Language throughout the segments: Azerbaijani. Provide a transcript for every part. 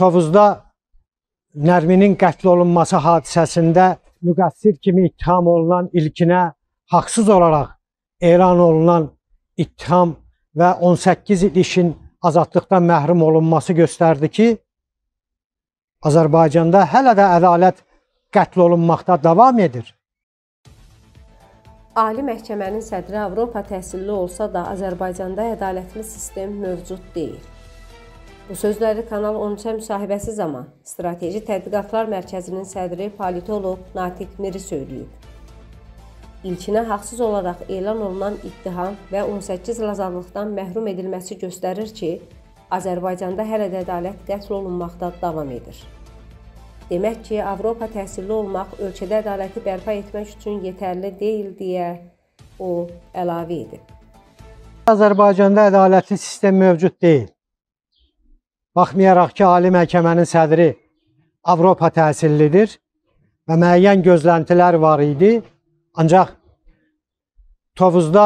Tovuzda Nərminin qətl olunması hadisəsində müqəssir kimi ittiham olunan ilkinə haqsız olaraq elan olunan ittiham və 18 il işin azadlıqdan məhrum olunması göstərdi ki, Azərbaycanda hələ də ədalət qətl olunmaqda davam edir. Ali məhkəmənin sədri Avropa təhsilli olsa da Azərbaycanda ədalətli sistem mövcud deyil. Bu sözləri Kanal 13 müsahibəsi zaman Strateji Tədqiqatlar Mərkəzinin sədri politoloq Natiq Miri söyləyib. İlkinə haqsız olaraq elan olunan ittiham və 18 il azadlıqdan məhrum edilməsi göstərir ki, Azərbaycanda hələ də ədalət qətl olunmaqda davam edir. Demək ki, Avropa təhsilli olmaq ölkədə ədaləti bərpa etmək üçün yetərli deyil deyə o əlavə edib. Azərbaycanda ədalətli sistem mövcud deyil. Baxmayaraq ki, Ali Məhkəmənin sədri Avropa təhsillidir və müəyyən gözləntilər var idi. Ancaq Tovuzda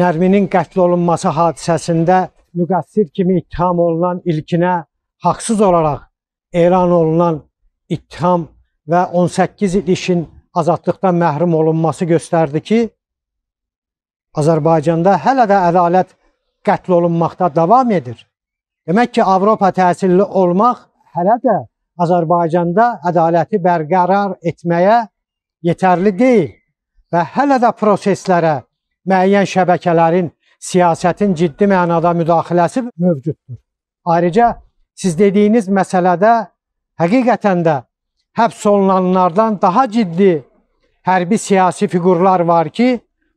Nərminin qətl olunması hadisəsində müqəssir kimi ittiham olunan ilkinə haqsız olaraq elan olunan ittiham və 18 il işin azadlıqdan məhrum olunması göstərdi ki, Azərbaycanda hələ də ədalət qətl olunmaqda davam edir. Demək ki, Avropa təhsilli olmaq hələ də Azərbaycanda ədaləti bərqərar etməyə yetərli deyil və hələ də proseslərə müəyyən şəbəkələrin, siyasətin ciddi mənada müdaxiləsi mövcuddur. Ayrıca siz dediyiniz məsələdə həqiqətən də həbs olunanlardan daha ciddi hərbi siyasi fiqurlar var ki,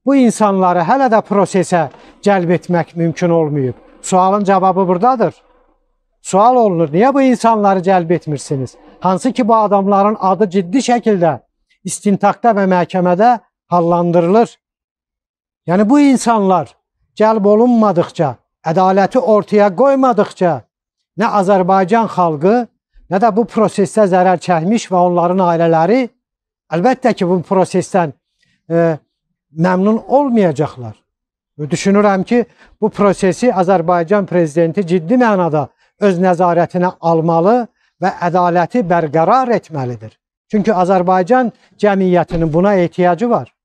bu insanları hələ də prosesə cəlb etmək mümkün olmayıb. Sualın cevabı buradadır. Sual olunur, niye bu insanları cəlb etmirsiniz? Hansı ki bu adamların adı ciddi şəkildə istintakda və məhkəmədə hallandırılır. Yəni bu insanlar cəlb olunmadıkça, ədaləti ortaya qoymadıkca nə Azərbaycan xalqı, nə də bu prosesdə zərər çəkmiş və onların ailələri əlbəttə ki, bu prosesdən e, məmnun olmayacaqlar. Düşünürəm ki, bu prosesi Azərbaycan prezidenti ciddi mənada öz nəzarətinə almalı və ədaləti bərqərar etməlidir. Çünki Azərbaycan cəmiyyətinin buna ehtiyacı var.